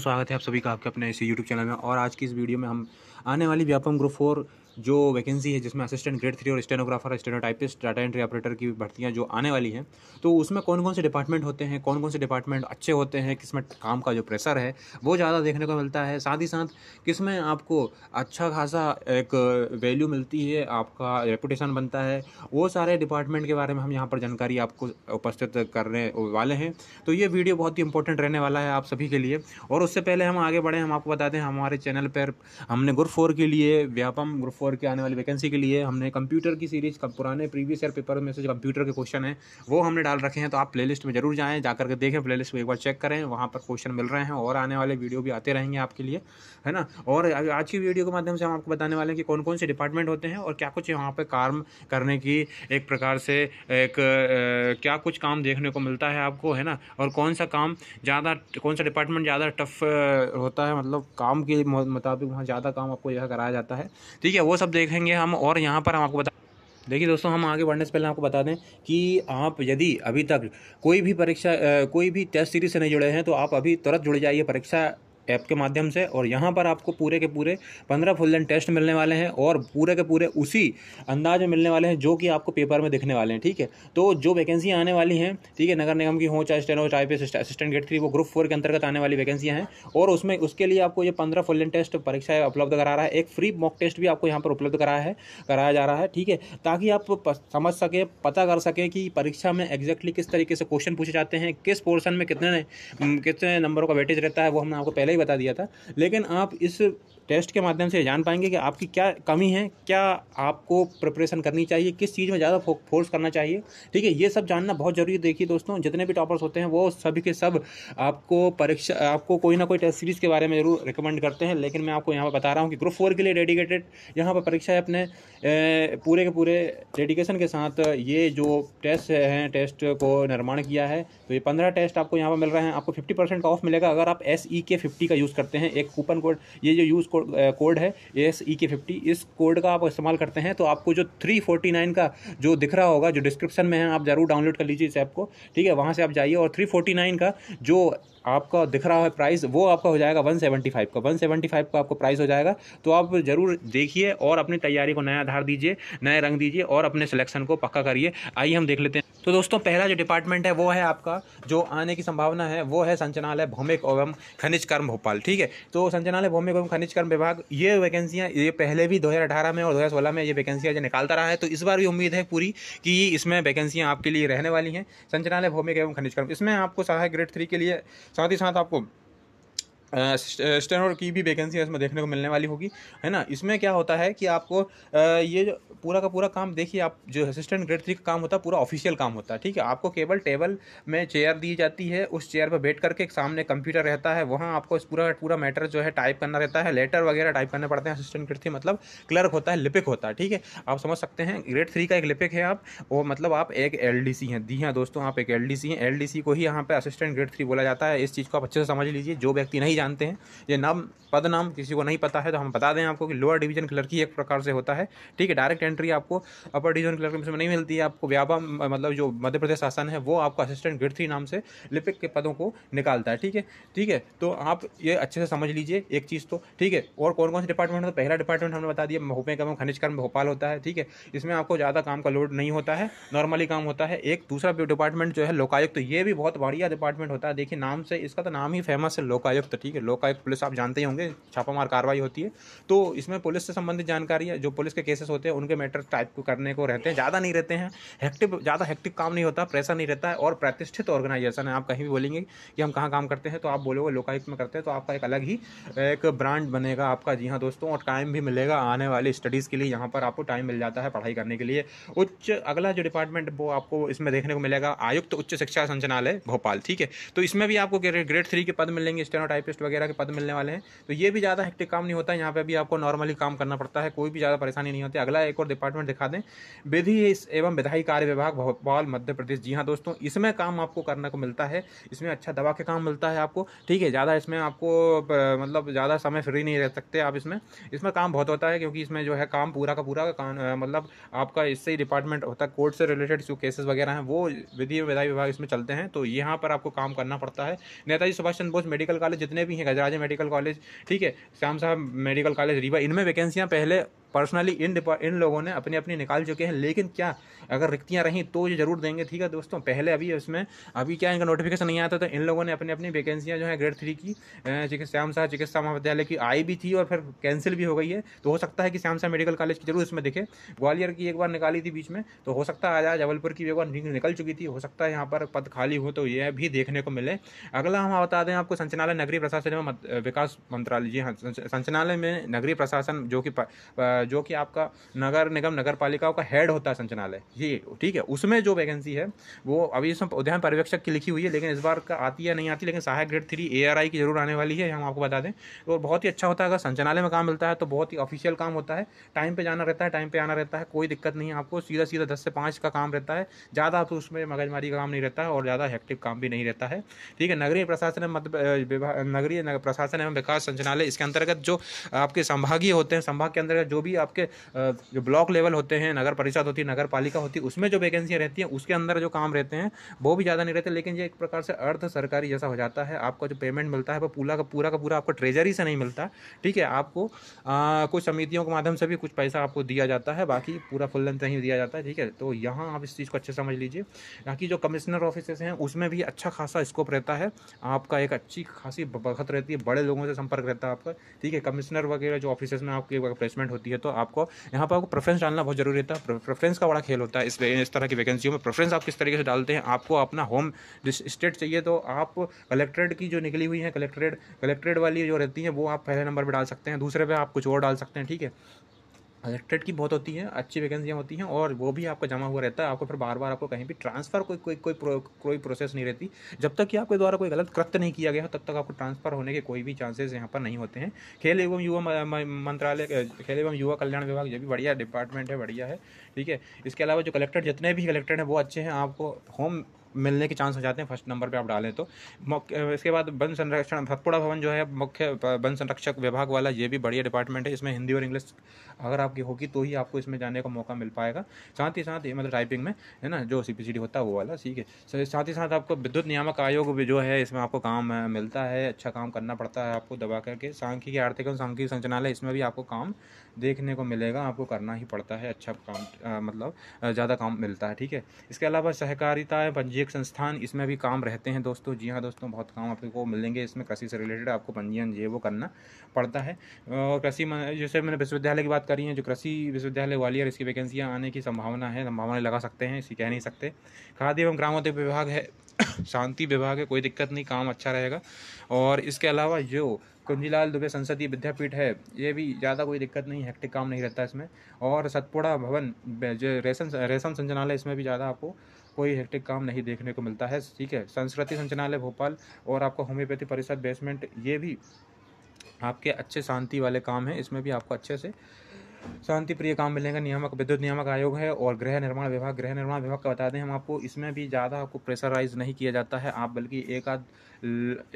स्वागत है आप सभी का आपके अपने इस यूट्यूब चैनल में और आज की इस वीडियो में हम आने वाली व्यापम ग्रुप फोर जो वैकेंसी है जिसमें असिस्टेंट ग्रेड थ्री और stenographer stenotypist data entry operator की भर्तियाँ जो आने वाली हैं तो उसमें कौन कौन से डिपार्टमेंट होते हैं कौन कौन से डिपार्टमेंट अच्छे होते हैं किस में काम का जो प्रेशर है वो ज़्यादा देखने को मिलता है साथ ही साथ किस में आपको अच्छा खासा एक वैल्यू मिलती है आपका रेपुटेशन बनता है वो सारे डिपार्टमेंट के बारे में हम यहाँ पर जानकारी आपको उपस्थित करने वाले हैं तो ये वीडियो बहुत ही इंपॉर्टेंट रहने वाला है आप सभी के लिए और उससे पहले हम आगे बढ़े हम आपको बता दें हमारे चैनल पर हमने ग्रुप फोर के लिए व्यापम ग्रुप फोर फोर के आने वाली वैकेंसी के लिए हमने कंप्यूटर की सीरीज पुराने प्रीवियस ईयर पेपर में से जो कंप्यूटर के क्वेश्चन हैं वो हमने डाल रखे हैं तो आप प्लेलिस्ट में जरूर जाएं जाकर करके देखें प्लेलिस्ट को एक बार चेक करें वहाँ पर क्वेश्चन मिल रहे हैं और आने वाले वीडियो भी आते रहेंगे आपके लिए है ना और आज की वीडियो के माध्यम से हम आपको बताने वाले हैं कि कौन कौन से डिपार्टमेंट होते हैं और क्या कुछ वहाँ पर काम करने की एक प्रकार से एक क्या कुछ काम देखने को मिलता है आपको है ना और कौन सा काम ज़्यादा कौन सा डिपार्टमेंट ज़्यादा टफ होता है मतलब काम के मुताबिक वहाँ ज़्यादा काम आपको यह कराया जाता है ठीक है वो सब देखेंगे हम और यहाँ पर हम आपको बता देखिए दोस्तों हम आगे बढ़ने से पहले आपको बता दें कि आप यदि अभी तक कोई भी परीक्षा कोई भी टेस्ट सीरीज से नहीं जुड़े हैं तो आप अभी तुरंत जुड़ जाइए परीक्षा ऐप के माध्यम से और यहाँ पर आपको पूरे के पूरे पंद्रह फुल टेस्ट मिलने वाले हैं और पूरे के पूरे उसी अंदाज में मिलने वाले हैं जो कि आपको पेपर में दिखने वाले हैं ठीक है तो जो वैकेंसियाँ आने वाली हैं ठीक है नगर निगम की हो चाहे स्टेन हो चाहे असिस्टेंट गेट थ्री वो ग्रुप फोर के अंतर्गत आने वाली वैकेंसियाँ हैं और उसमें उसके लिए आपको ये पंद्रह फुल टेस्ट परीक्षा उपलब्ध करा रहा है एक फ्री मॉक टेस्ट भी आपको यहाँ पर उपलब्ध कराया है कराया जा रहा है ठीक है ताकि आप समझ सकें पता कर सकें कि परीक्षा में एग्जैक्टली किस तरीके से क्वेश्चन पूछे जाते हैं किस पोर्सन में कितने कितने नंबरों का वेटेज रहता है वो हमने आपको पहले बता दिया था लेकिन आप इस टेस्ट के माध्यम से जान पाएंगे कि आपकी क्या कमी है क्या आपको प्रिपरेशन करनी चाहिए किस चीज़ में ज़्यादा फोर्स करना चाहिए ठीक है ये सब जानना बहुत ज़रूरी है देखिए दोस्तों जितने भी टॉपर्स होते हैं वो सभी के सब आपको परीक्षा आपको कोई ना कोई टेस्ट सीरीज़ के बारे में जरूर रिकमेंड करते हैं लेकिन मैं आपको यहाँ पर बता रहा हूँ कि ग्रुप फोर के लिए डेडिकेटेड यहाँ पर परीक्षा है अपने पूरे के पूरे डेडिकेशन के साथ ये जो टेस्ट हैं टेस्ट को निर्माण किया है तो ये पंद्रह टेस्ट आपको यहाँ पर मिल रहे हैं आपको फिफ्टी परसेंट ऑफ मिलेगा अगर आप एस ई के फिफ्टी का यूज़ करते हैं एक कूपन कोड ये जो यूज़ कोड uh, है एस ई के फिफ्टी इस कोड का आप इस्तेमाल करते हैं तो आपको जो थ्री फोर्टी नाइन का जो दिख रहा होगा जो डिस्क्रिप्शन में है आप ज़रूर डाउनलोड कर लीजिए इस ऐप को ठीक है वहाँ से आप जाइए और थ्री फोर्टी नाइन का जो आपका दिख रहा है प्राइस वो आपका हो जाएगा 175 का 175 का आपको प्राइस हो जाएगा तो आप ज़रूर देखिए और अपनी तैयारी को नया आधार दीजिए नए रंग दीजिए और अपने सिलेक्शन को पक्का करिए आइए हम देख लेते हैं तो दोस्तों पहला जो डिपार्टमेंट है वो है आपका जो आने की संभावना है वो है संचनालय भौमिक एवं खनिज कर्म भोपाल ठीक है तो संचनालय भौमिक एवं खनिज कर्म विभाग ये वैकेंसियाँ ये पहले भी दो में और दो में ये वैकेंसियाँ जो निकालता रहा है तो इस बार भी उम्मीद है पूरी कि इसमें वैकेंसियाँ आपके लिए रहने वाली हैं संचनालय भौमिक एवं खनिज कर्म इसमें आपको सहायक ग्रेड थ्री के लिए sangat-sangat apa स्टेनोर की भी वैकेंसी इसमें देखने को मिलने वाली होगी है ना इसमें क्या होता है कि आपको ये जो पूरा का पूरा काम देखिए आप जो असिस्टेंट ग्रेड थ्री का काम होता है पूरा ऑफिशियल काम होता है ठीक है आपको केवल टेबल में चेयर दी जाती है उस चेयर पर बैठ करके सामने कंप्यूटर रहता है वहाँ आपको इस पूरा पूरा मैटर जो है टाइप करना रहता है लेटर वगैरह टाइप करने पड़ते हैं असिस्टेंट ग्रेड थ्री मतलब क्लर्क होता है लिपिक होता है ठीक है आप समझ सकते हैं ग्रेड थ्री का एक लिपिक है आप वो मतलब आप एक एल डी सी हैं दी हैं दोस्तों आप एक एल डी सी हैं एल डी सी को ही यहाँ पर असिस्टेंट ग्रेड थ्री बोला जाता है इस चीज़ को आप अच्छे से समझ लीजिए जो व्यक्ति नहीं नहीं जानते हैं ये नाम पद नाम किसी को नहीं पता है तो हम बता दें आपको कि लोअर डिवीजन ही एक प्रकार से होता है ठीक है डायरेक्ट एंट्री आपको अपर डिवीजन क्लर्क में नहीं मिलती है आपको व्यापा मतलब जो मध्य प्रदेश शासन है वो आपको असिस्टेंट गिरथी नाम से लिपिक के पदों को निकालता है ठीक है ठीक है तो आप ये अच्छे से समझ लीजिए एक चीज़ तो ठीक है और कौन कौन से डिपार्टमेंट होता है पहला डिपार्टमेंट हमने बता दिया भूपे खनिज कर्म भोपाल होता है ठीक है इसमें आपको ज़्यादा काम का लोड नहीं होता है नॉर्मली काम होता है एक दूसरा डिपार्टमेंट जो है लोकायुक्त तो ये भी बहुत बढ़िया डिपार्टमेंट होता है देखिए नाम से इसका तो नाम ही फेमस है लोकायुक्त ठीक ठीक है लोक आयुक्त पुलिस आप जानते ही होंगे छापामार कार्रवाई होती है तो इसमें पुलिस से संबंधित जानकारी है जो पुलिस के केसेस होते हैं उनके मैटर टाइप को करने को रहते हैं ज़्यादा नहीं रहते हैं हेक्टिव ज़्यादा हेक्टिक काम नहीं होता प्रेशर नहीं रहता है और प्रतिष्ठित ऑर्गेनाइजेशन है आप कहीं भी बोलेंगे कि हम कहाँ काम करते हैं तो आप बोलोगे लोकायुक्त में करते हैं तो आपका एक अलग ही एक ब्रांड बनेगा आपका जी हाँ दोस्तों और टाइम भी मिलेगा आने वाली स्टडीज़ के लिए यहाँ पर आपको टाइम मिल जाता है पढ़ाई करने के लिए उच्च अगला जो डिपार्टमेंट वो आपको इसमें देखने को मिलेगा आयुक्त उच्च शिक्षा संचालय भोपाल ठीक है तो इसमें भी आपको ग्रेड थ्री के पद मिलेंगे स्टेनो साइंटिस्ट वगैरह के पद मिलने वाले हैं तो ये भी ज़्यादा हेक्टिक काम नहीं होता है यहाँ पर भी आपको नॉर्मली काम करना पड़ता है कोई भी ज़्यादा परेशानी नहीं होती अगला एक और डिपार्टमेंट दिखा दें विधि एवं विधायी कार्य विभाग भोपाल मध्य प्रदेश जी हाँ दोस्तों इसमें काम आपको करने को मिलता है इसमें अच्छा दवा के काम मिलता है आपको ठीक है ज़्यादा इसमें आपको मतलब ज़्यादा समय फ्री नहीं रह सकते आप इसमें इसमें काम बहुत होता है क्योंकि इसमें जो है काम पूरा का पूरा मतलब आपका इससे ही डिपार्टमेंट होता है कोर्ट से रिलेटेड जो केसेस वगैरह हैं वो विधि विधायी विभाग इसमें चलते हैं तो यहाँ पर आपको काम करना पड़ता है नेताजी सुभाष चंद्र बोस मेडिकल कॉलेज जितने भी हैं गजराजा मेडिकल कॉलेज ठीक है श्याम साहब मेडिकल कॉलेज रीवा इनमें वैकेंसियाँ पहले पर्सनली इन इन लोगों ने अपनी अपनी निकाल चुके हैं लेकिन क्या अगर रिक्तियाँ रहीं तो ये जरूर देंगे ठीक है दोस्तों पहले अभी उसमें अभी क्या इनका नोटिफिकेशन नहीं आता तो इन लोगों ने अपनी अपनी वैकेंसियाँ जो है ग्रेड थ्री की श्याम शाह चिकित्सा महाविद्यालय की आई भी थी और फिर कैंसिल भी हो गई है तो हो सकता है कि श्याम शाह मेडिकल कॉलेज की जरूर इसमें दिखे ग्वालियर की एक बार निकाली थी बीच में तो हो सकता है आज जबलपुर की एक बार निकल चुकी थी हो सकता है यहाँ पर पद खाली हो तो यह भी देखने को मिले अगला हम बता दें आपको संचनालय नगरीय प्रशासन एवं विकास मंत्रालय जी हाँ संचनालय में नगरीय प्रशासन जो कि है जो कि आपका नगर निगम नगर पालिकाओं का हेड होता है संचनालय ये ठीक है उसमें जो वैकेंसी है वो अभी इसमें उद्यान पर्यवेक्षक की लिखी हुई है लेकिन इस बार का आती है नहीं आती लेकिन सहायक ग्रेड थ्री ए की जरूर आने वाली है हम आपको बता दें तो बहुत ही अच्छा होता है अगर संचालय में काम मिलता है तो बहुत ही ऑफिशियल काम होता है टाइम पर जाना रहता है टाइम पर आना रहता है कोई दिक्कत नहीं है आपको सीधा सीधा दस से पाँच का काम रहता है ज़्यादा तो उसमें मगजमारी का काम नहीं रहता है और ज़्यादा हेक्टिव काम भी नहीं रहता है ठीक है नगरीय प्रशासन नगरीय प्रशासन एवं विकास संचालय इसके अंतर्गत जो आपके संभागीय होते हैं संभाग के अंतर्गत जो भी आपके जो ब्लॉक लेवल होते हैं नगर परिषद होती है नगर पालिका होती है उसमें जो वैकेंसियाँ रहती हैं उसके अंदर जो काम रहते हैं वो भी ज़्यादा नहीं रहते लेकिन ये एक प्रकार से अर्ध सरकारी जैसा हो जाता है आपका जो पेमेंट मिलता है वो पूरा का पूरा का पूरा आपको ट्रेजरी से नहीं मिलता ठीक है आपको कुछ समितियों के माध्यम से भी कुछ पैसा आपको दिया जाता है बाकी पूरा फुल लेंथ नहीं दिया जाता है ठीक है तो यहाँ आप इस चीज़ को अच्छे समझ लीजिए बाकी जो कमिश्नर ऑफिसेस हैं उसमें भी अच्छा खासा स्कोप रहता है आपका एक अच्छी खासी बखत रहती है बड़े लोगों से संपर्क रहता है आपका ठीक है कमिश्नर वगैरह जो ऑफिस में आपकी प्लेसमेंट होती है लिए तो आपको यहाँ पर आपको प्रेफरेंस डालना बहुत जरूरी रहता है प्रेफरेंस का बड़ा खेल होता है इस इस तरह की वैकेंसियों में प्रेफरेंस आप किस तरीके से डालते हैं आपको अपना होम स्टेट चाहिए तो आप कलेक्ट्रेट की जो निकली हुई है कलेक्ट्रेट कलेक्ट्रेट वाली जो रहती है वो आप पहले नंबर पर डाल सकते हैं दूसरे पर आप कुछ और डाल सकते हैं ठीक है कलेक्टेड की बहुत होती है अच्छी वैकेंसियाँ होती हैं और वो भी आपका जमा हुआ रहता है आपको फिर बार बार आपको कहीं भी ट्रांसफ़र कोई कोई कोई प्रो, कोई प्रोसेस नहीं रहती जब तक कि आपके द्वारा कोई गलत कृत्य नहीं किया गया तब तक आपको ट्रांसफ़र होने के कोई भी चांसेस यहाँ पर नहीं होते हैं खेल एवं युवा मंत्रालय खेल एवं युवा कल्याण विभाग ये भी बढ़िया डिपार्टमेंट है बढ़िया है ठीक है इसके अलावा जो कलेक्टर जितने भी कलेक्टर हैं वो अच्छे हैं आपको होम मिलने के चांस हो जाते हैं फर्स्ट नंबर पर आप डालें तो इसके बाद वन संरक्षण सतपुड़ा भवन जो है मुख्य वन संरक्षक विभाग वाला ये भी बढ़िया डिपार्टमेंट है इसमें हिंदी और इंग्लिश अगर आपकी होगी तो ही आपको इसमें जाने का मौका मिल पाएगा साथ ही साथ मतलब टाइपिंग में है ना जो सी पी होता है वो वाला ठीक है साथ ही साथ आपको विद्युत नियामक आयोग भी जो है इसमें आपको काम मिलता है अच्छा काम करना पड़ता है आपको दबा करके सांख्यिकी आर्थिक और सांख्यिकी संचालय इसमें भी आपको काम देखने को मिलेगा आपको करना ही पड़ता है अच्छा काम मतलब ज़्यादा काम मिलता है ठीक है इसके अलावा सहकारिता है पंजीयक संस्थान इसमें भी काम रहते हैं दोस्तों जी हाँ दोस्तों बहुत काम आपको मिलेंगे इसमें कृषि से रिलेटेड आपको पंजीयन ये वो करना पड़ता है और कृषि जैसे मैंने विश्वविद्यालय की बात करी है जो कृषि विश्वविद्यालय ग्वालियर इसकी वैकेंसियाँ आने की संभावना है संभावना लगा सकते हैं इसी कह नहीं सकते खाद्य एवं ग्रामोद्योग विभाग है शांति विभाग है कोई दिक्कत नहीं काम अच्छा रहेगा और इसके अलावा जो कुंजीलाल दुबे संसदीय विद्यापीठ है ये भी ज़्यादा कोई दिक्कत नहीं हैक्टिक काम नहीं रहता इसमें और सतपुड़ा भवन जो रेशम रेशम संचालय इसमें भी ज़्यादा आपको कोई हेक्टिक काम नहीं देखने को मिलता है ठीक है संस्कृति संचालय भोपाल और आपका होम्योपैथी परिषद बेसमेंट ये भी आपके अच्छे शांति वाले काम हैं इसमें भी आपको अच्छे से शांति प्रिय काम मिलने का नियामक विद्युत नियामक आयोग है और गृह निर्माण विभाग गृह निर्माण विभाग का बता दें हम आपको इसमें भी ज़्यादा आपको प्रेशराइज नहीं किया जाता है आप बल्कि एक आध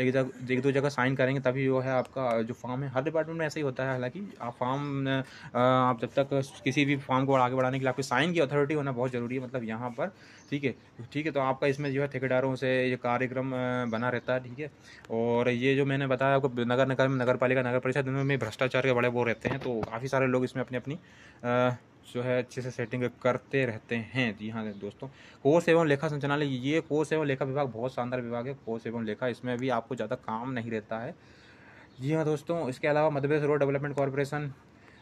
एक जगह एक दो जगह साइन करेंगे तभी वो है आपका जो फॉर्म है हर डिपार्टमेंट में ऐसा ही होता है हालांकि आप फॉर्म आप जब तक किसी भी फॉर्म को आगे बढ़ाने के लिए आपकी साइन की अथॉरिटी होना बहुत ज़रूरी है मतलब यहाँ पर ठीक है ठीक है तो आपका इसमें जो है ठेकेदारों से ये कार्यक्रम बना रहता है ठीक है और ये जो मैंने बताया आपको नगर निगम नगर पालिका नगर परिषद में भ्रष्टाचार के बड़े वो रहते हैं तो काफ़ी सारे लोग इसमें अपनी अपनी जो है अच्छे से सेटिंग करते रहते हैं जी हाँ दोस्तों कोर्स एवं लेखा संचालन ये कोर्स एवं लेखा विभाग बहुत शानदार विभाग है कोर्स एवं लेखा इसमें भी आपको ज़्यादा काम नहीं रहता है जी हाँ दोस्तों इसके अलावा Madhya Pradesh road development corporation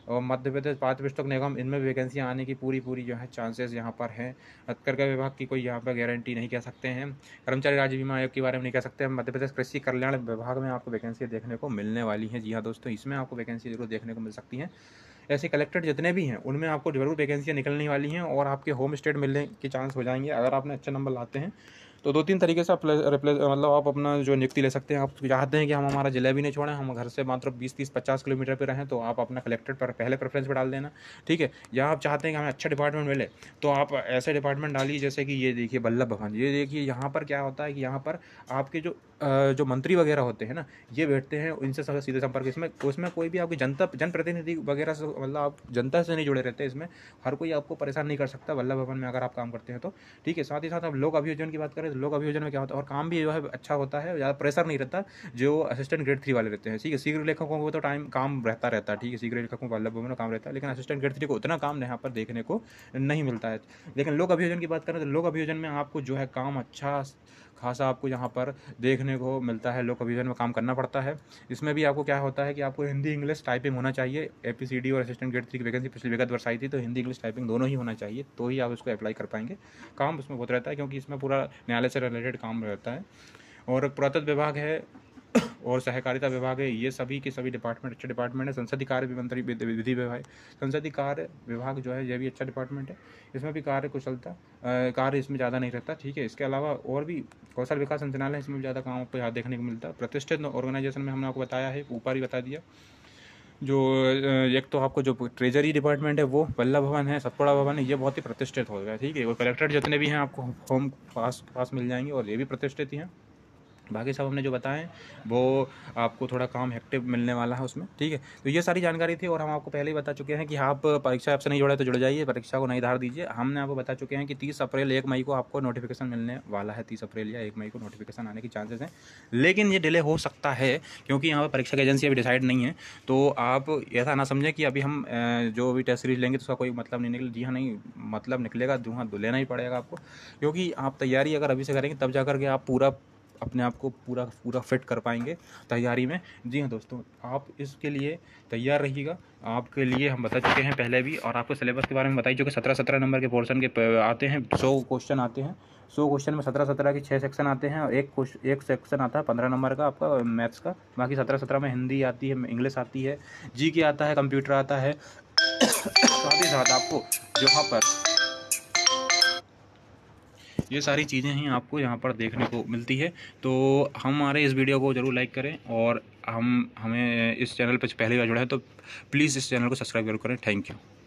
और मध्य प्रदेश पात्र पुस्तक निगम इनमें वैकेंसियाँ आने की पूरी पूरी जो है चांसेस यहाँ पर हैं हथकरघा विभाग की कोई यहाँ पर गारंटी नहीं कह सकते हैं कर्मचारी राज्य बीमा आयोग के बारे में नहीं कह सकते हैं मध्य प्रदेश कृषि कल्याण विभाग में आपको वैकेंसी देखने को मिलने वाली है जी हाँ दोस्तों इसमें आपको वैकेंसी जरूर देखने को मिल सकती हैं ऐसे कलेक्ट्रेट जितने भी हैं उनमें आपको जरूर वैकेंसियाँ निकलने वाली हैं और आपके होम स्टेट मिलने के चांस हो जाएंगे अगर आपने अच्छे नंबर लाते हैं तो दो तीन तरीके से आप रिप्लेस मतलब आप अपना जो नियुक्ति ले सकते हैं आप चाहते हैं कि हम हमारा ज़िला भी नहीं छोड़ें हम घर से मात्र 20 30 50 किलोमीटर पर रहें तो आप अपना कलेक्ट्रेट पर पहले प्रेफरेंस पर डाल देना ठीक है या आप चाहते हैं कि हमें अच्छा डिपार्टमेंट मिले तो आप ऐसे डिपार्टमेंट डालिए जैसे कि ये देखिए बल्लभ भवन ये देखिए यहाँ पर क्या होता है कि यहाँ पर आपके जो जो मंत्री वगैरह होते हैं ना ये बैठते हैं इनसे सीधे संपर्क इसमें उसमें कोई भी आपकी जनता जनप्रतिनिधि वगैरह से मतलब आप जनता से नहीं जुड़े रहते इसमें हर कोई आपको परेशान नहीं कर सकता वल्लभ भवन में अगर आप काम करते हैं तो ठीक है साथ ही साथ आप लोक अभियोजन की बात करें तो लोक अभियोजन में क्या होता है और काम भी जो है अच्छा होता है ज़्यादा प्रेशर नहीं रहता जो असिस्टेंट ग्रेड थ्री वाले रहते हैं ठीक है शीघ्र लेखकों को तो टाइम काम रहता रहता है ठीक है शीघ्र लेखकों वल्लभ भवन में काम रहता है लेकिन असिस्टेंट ग्रेड थ्री को उतना काम यहाँ पर देखने को नहीं मिलता है लेकिन लोक अभियोजन की बात करें तो लोक अभियोजन में आपको जो है काम अच्छा खासा आपको यहाँ पर देखने को मिलता है लोक अभिजन में काम करना पड़ता है इसमें भी आपको क्या होता है कि आपको हिंदी इंग्लिश टाइपिंग होना चाहिए ए और असिस्टेंट ग्रेड थ्री की वैकेंसी पिछली विगत वर्ष आई थी तो हिंदी इंग्लिश टाइपिंग दोनों ही होना चाहिए तो ही आप इसको अप्लाई कर पाएंगे काम उसमें बहुत रहता है क्योंकि इसमें पूरा न्यायालय से रिलेटेड काम रहता है और पुरातत्व विभाग है और सहकारिता विभाग है ये सभी के सभी डिपार्टमेंट अच्छे डिपार्टमेंट है संसदीय कार्य मंत्री विधि विभाग संसदीय कार्य विभाग जो है यह भी अच्छा डिपार्टमेंट है इसमें भी कार्य कुशलता कार्य इसमें ज़्यादा नहीं रहता ठीक है इसके अलावा और भी कौशल विकास संचालय है इसमें भी ज़्यादा काम आपको यहाँ देखने को मिलता है प्रतिष्ठित ऑर्गेनाइजेशन में हमने आपको बताया है ऊपर ही बता दिया जो एक तो आपको जो ट्रेजरी डिपार्टमेंट है वो बल्ला भवन है सतपुड़ा भवन है ये बहुत ही प्रतिष्ठित हो गया ठीक है और कलेक्टर जितने भी हैं आपको होम पास पास मिल जाएंगे और ये भी प्रतिष्ठित ही हैं बाकी सब हमने जो बताएं वो आपको थोड़ा काम एक्टिव मिलने वाला है उसमें ठीक है तो ये सारी जानकारी थी और हम आपको पहले ही बता चुके हैं कि आप परीक्षा ऐप से नहीं जुड़े तो जुड़ जाइए परीक्षा को नहीं धार दीजिए हमने आपको बता चुके हैं कि तीस अप्रैल एक मई को आपको नोटिफिकेशन मिलने वाला है तीस अप्रैल या एक मई को नोटिफिकेशन आने की चांसेस हैं लेकिन ये डिले हो सकता है क्योंकि यहाँ पर परीक्षा की एजेंसी अभी डिसाइड नहीं है तो आप ऐसा ना समझें कि अभी हम जो भी टेस्ट सीरीज लेंगे तो उसका कोई मतलब नहीं निकले जी हाँ नहीं मतलब निकलेगा जो हाँ लेना ही पड़ेगा आपको क्योंकि आप तैयारी अगर अभी से करेंगे तब जाकर के आप पूरा अपने आप को पूरा पूरा फिट कर पाएंगे तैयारी में जी हाँ दोस्तों आप इसके लिए तैयार रहिएगा आपके लिए हम बता चुके हैं पहले भी और आपको सिलेबस के बारे में बताइए जो कि सत्रह सत्रह नंबर के पोर्शन के आते हैं सौ क्वेश्चन आते हैं सौ क्वेश्चन में सत्रह सत्रह के छः सेक्शन आते हैं और एक एक सेक्शन आता है पंद्रह नंबर का आपका मैथ्स का बाकी सत्रह सत्रह में हिंदी आती है इंग्लिश आती है जी के आता है कंप्यूटर आता है साथ ही साथ आपको जहाँ पर ये सारी चीज़ें ही आपको यहाँ पर देखने को मिलती है तो हमारे इस वीडियो को ज़रूर लाइक करें और हम हमें इस चैनल पर पहली बार जुड़ा है तो प्लीज़ इस चैनल को सब्सक्राइब जरूर करें थैंक यू